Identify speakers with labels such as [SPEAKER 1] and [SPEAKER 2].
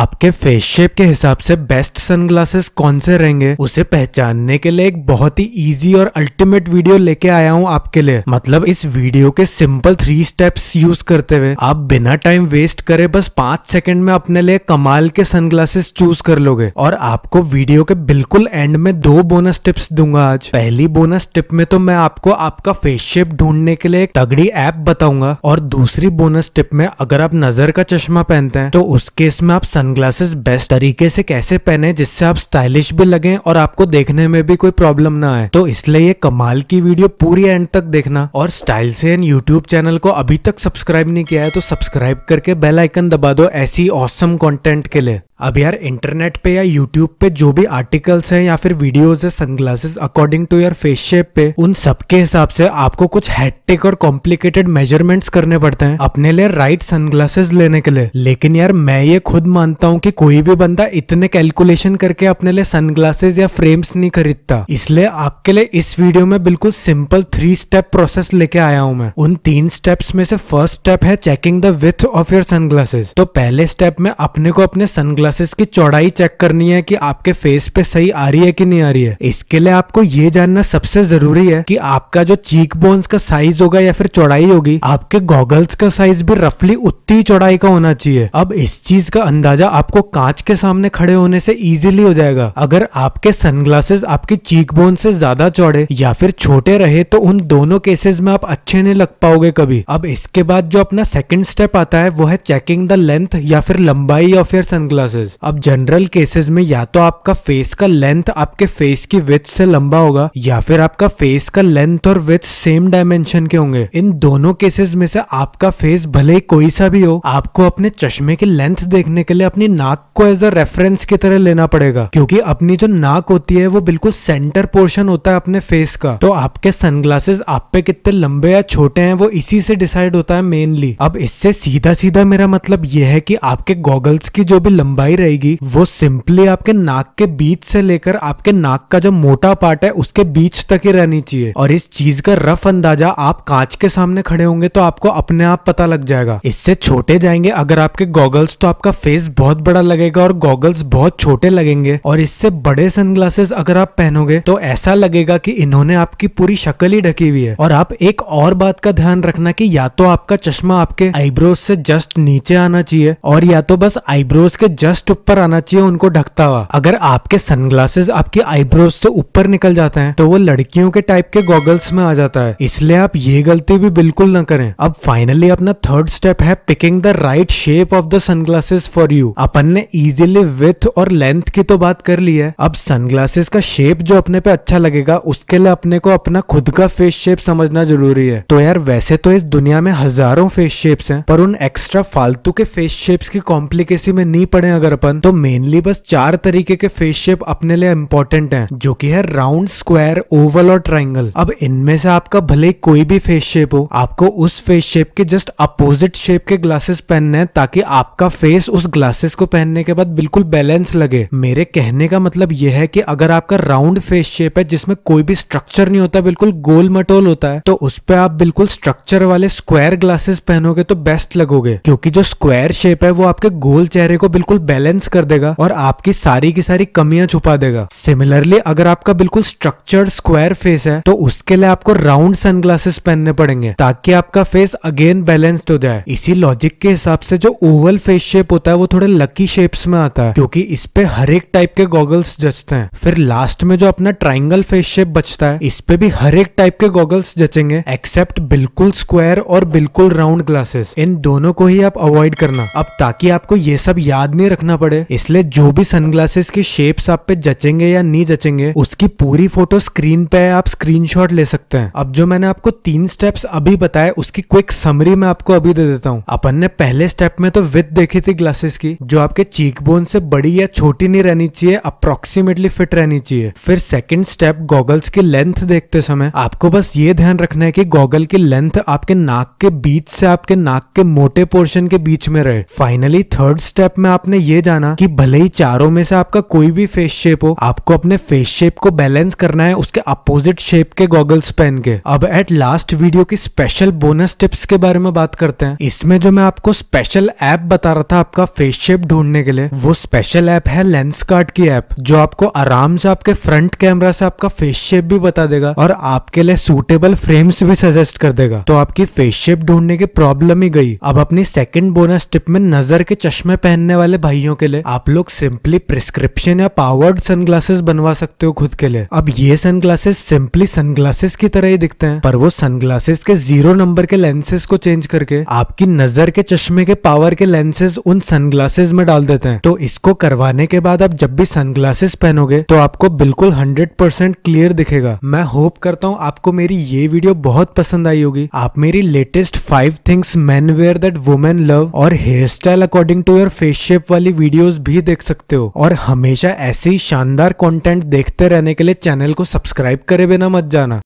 [SPEAKER 1] आपके face shape के हिसाब से बेस्ट सनग्लासेस कौन से रहेंगे उसे पहचानने के लिए एक बहुत ही इजी और अल्टीमेट वीडियो लेके आया हूँ आपके लिए मतलब इस वीडियो के सिंपल थ्री स्टेप्स यूज करते हुए आप बिना टाइम वेस्ट करे बस पांच सेकंड में अपने लिए कमाल के सनग्लासेस चूज कर लोगे और आपको वीडियो के बिल्कुल एंड में दो बोनस टिप्स दूंगा आज पहली बोनस टिप में तो मैं आपको आपका फेस शेप ढूंढने के लिए एक तगड़ी ऐप बताऊंगा और दूसरी बोनस टिप में अगर आप नजर का चश्मा पहनते हैं तो उस केस में आप सनग्लासेस बेस्ट तरीके से कैसे पहने जिससे आप स्टाइलिश भी लगें और आपको देखने में भी कोई प्रॉब्लम ना आए तो इसलिए ये कमाल की वीडियो पूरी एंड तक देखना और स्टाइल से एन यूट्यूब चैनल को अभी तक सब्सक्राइब नहीं किया है तो सब्सक्राइब करके बेल आइकन दबा दो ऐसी औसम कॉन्टेंट के लिए अब यार इंटरनेट पे या यूट्यूब पे जो भी आर्टिकल्स हैं या फिर वीडियोस है sunglasses according to your face shape पे उन सबके हिसाब से आपको कुछ हैट्रिक और कॉम्प्लिकेटेड मेजरमेंट्स करने पड़ते हैं अपने लिए राइट सनग्लासेस लेने के लिए लेकिन यार मैं ये खुद मानता हूँ कि कोई भी बंदा इतने कैलकुलेशन करके अपने लिए सनग्लासेस या फ्रेम्स नहीं खरीदता इसलिए आपके लिए इस वीडियो में बिल्कुल सिंपल थ्री स्टेप प्रोसेस लेके आया हूँ मैं उन तीन स्टेप्स में से फर्स्ट स्टेप है checking the width of your sunglasses तो पहले स्टेप में अपने को अपने सनग्लासेस ग्लासेस की चौड़ाई चेक करनी है कि आपके फेस पे सही आ रही है कि नहीं आ रही है इसके लिए आपको ये जानना सबसे जरूरी है कि आपका जो चीक बोन्स का साइज होगा या फिर चौड़ाई होगी आपके गॉगल्स का साइज भी रफली उतनी चौड़ाई का होना चाहिए अब इस चीज का अंदाजा आपको कांच के सामने खड़े होने से इजिली हो जाएगा अगर आपके सनग्लासेस आपकी चीक बोन से ज्यादा चौड़े या फिर छोटे रहे तो उन दोनों केसेस में आप अच्छे नहीं लग पाओगे कभी अब इसके बाद जो अपना सेकेंड स्टेप आता है वो है चेकिंग द लेंथ या फिर लंबाई ऑफ योर सनग्लासेस केसेस अब जनरल केसेस में या तो आपका फेस का लेंथ आपके फेस की विथ से लंबा होगा या फिर आपका फेस का लेंथ और विथ सेम डायमेंशन के होंगे इन दोनों केसेस में से आपका फेस भले ही कोई सा भी हो आपको अपने चश्मे की लेंथ देखने के लिए अपनी नाक को एज अ रेफरेंस की तरह लेना पड़ेगा क्योंकि अपनी जो नाक होती है वो बिल्कुल सेंटर पोर्शन होता है अपने फेस का तो आपके सनग्लासेस आप पे कितने लंबे या छोटे हैं वो इसी से डिसाइड होता है मेनली अब इससे सीधा सीधा मेरा मतलब यह है कि आपके गॉगल्स की जो भी लंबाई लंबाई रहेगी वो सिंपली आपके नाक के बीच से लेकर आपके नाक का जो मोटा पार्ट है उसके बीच तक ही रहनी चाहिए और इस चीज का रफ अंदाजा आप कांच के सामने खड़े होंगे तो आपको अपने आप पता लग जाएगा इससे छोटे जाएंगे अगर आपके गॉगल्स तो आपका फेस बहुत बड़ा लगेगा और गॉगल्स बहुत छोटे लगेंगे और इससे बड़े सनग्लासेस अगर आप पहनोगे तो ऐसा लगेगा कि इन्होंने आपकी पूरी शक्ल ही ढकी हुई है और आप एक और बात का ध्यान रखना कि या तो आपका चश्मा आपके आईब्रोज से जस्ट नीचे आना चाहिए और या तो बस आईब्रोज के जस्ट जस्ट ऊपर आना चाहिए उनको ढकता हुआ अगर आपके सनग्लासेस आपकी आईब्रोज से ऊपर निकल जाते हैं तो वो लड़कियों के टाइप के गॉगल्स में आ जाता है इसलिए आप ये गलती भी बिल्कुल न करें अब फाइनली अपना थर्ड स्टेप है picking the right shape of the sunglasses for you अपन ने इजिली विथ और लेंथ की तो बात कर ली है अब सनग्लासेस का शेप जो अपने पे अच्छा लगेगा उसके लिए अपने को अपना खुद का फेस शेप समझना जरूरी है तो यार वैसे तो इस दुनिया में हजारों फेस शेप्स हैं पर उन एक्स्ट्रा फालतू के फेस शेप्स की कॉम्प्लिकेशन में नहीं पड़े अगर अपन तो मेनली बस चार तरीके के फेस शेप अपने लिए इम्पोर्टेंट है जो की है राउंड स्क्वायर ओवल और ट्राइंगल अब इनमें से आपका भले कोई भी फेस शेप हो आपको उस फेस शेप के जस्ट अपोजिट शेप के ग्लासेस पहनने हैं ताकि आपका फेस उस ग्लासेस को पहनने के बाद बिल्कुल बैलेंस लगे मेरे कहने का मतलब यह है कि अगर आपका राउंड फेस शेप है जिसमें कोई भी स्ट्रक्चर नहीं होता बिल्कुल गोल मटोल होता है तो उस पर आप बिल्कुल स्ट्रक्चर वाले स्क्वायर ग्लासेस पहनोगे तो बेस्ट लगोगे क्योंकि जो स्क्वायर शेप है वो आपके गोल चेहरे को बिल्कुल बैलेंस कर देगा और आपकी सारी की सारी कमियां छुपा देगा सिमिलरली अगर आपका बिल्कुल स्ट्रक्चर्ड स्क्वायर फेस है तो उसके लिए आपको राउंड सनग्लासेस पहनने पड़ेंगे ताकि आपका फेस अगेन बैलेंस्ड हो जाए इसी लॉजिक के हिसाब से जो ओवल फेस शेप होता है वो थोड़े लकी शेप्स में आता है क्योंकि इस पे हर एक टाइप के गॉगल्स जचते हैं फिर लास्ट में जो अपना ट्राइंगल फेस शेप बचता है इस पे भी हर एक टाइप के गॉगल्स जचेंगे एक्सेप्ट बिल्कुल स्क्वायर और बिल्कुल राउंड ग्लासेस इन दोनों को ही आप अवॉइड करना अब ताकि आपको ये सब याद नहीं रखना रखना पड़े इसलिए जो भी सनग्लासेस की शेप्स आप पे जचेंगे या नहीं जचेंगे उसकी पूरी फोटो स्क्रीन पे आप स्क्रीनशॉट ले सकते हैं अब जो मैंने आपको तीन स्टेप्स अभी बताए उसकी क्विक समरी मैं आपको अभी दे देता हूँ अपन ने पहले स्टेप में तो विथ देखी थी ग्लासेस की जो आपके चीक बोन से बड़ी या छोटी नहीं रहनी चाहिए अप्रोक्सीमेटली फिट रहनी चाहिए फिर सेकेंड स्टेप गॉगल्स की लेंथ देखते समय आपको बस ये ध्यान रखना है कि गॉगल की लेंथ आपके नाक के बीच से आपके नाक के मोटे पोर्शन के बीच में रहे फाइनली थर्ड स्टेप में आपने ये ये जाना कि भले ही चारों में से आपका कोई भी फेस शेप हो आपको अपने फेस शेप को बैलेंस करना है उसके अपोजिट शेप के गॉगल्स पहन के अब एट लास्ट वीडियो की स्पेशल बोनस टिप्स के बारे में बात करते हैं इसमें जो मैं आपको स्पेशल ऐप बता रहा था आपका फेस शेप ढूंढने के लिए वो स्पेशल ऐप है लेंस कार्ड की ऐप जो आपको आराम से आपके फ्रंट कैमरा से आपका फेस शेप भी बता देगा और आपके लिए सूटेबल फ्रेम्स भी सजेस्ट कर देगा तो आपकी फेस शेप ढूंढने की प्रॉब्लम ही गई अब अपनी सेकेंड बोनस टिप में नजर के चश्मे पहनने वाले भाई चीजों के लिए आप लोग सिंपली प्रिस्क्रिप्शन या पावर्ड सनग्लासेस बनवा सकते हो खुद के लिए अब ये सनग्लासेस सिंपली सनग्लासेस की तरह ही दिखते हैं पर वो सनग्लासेस के जीरो नंबर के लेंसेज को चेंज करके आपकी नजर के चश्मे के पावर के लेंसेज उन सनग्लासेस में डाल देते हैं तो इसको करवाने के बाद आप जब भी सनग्लासेस पहनोगे तो आपको बिल्कुल हंड्रेड परसेंट क्लियर दिखेगा मैं होप करता हूँ आपको मेरी ये वीडियो बहुत पसंद आई होगी आप मेरी latest five things man wear that women love और hair style according to your face shape वाली वाली वीडियोस भी देख सकते हो और हमेशा ऐसे ही शानदार कंटेंट देखते रहने के लिए चैनल को सब्सक्राइब करे बिना मत जाना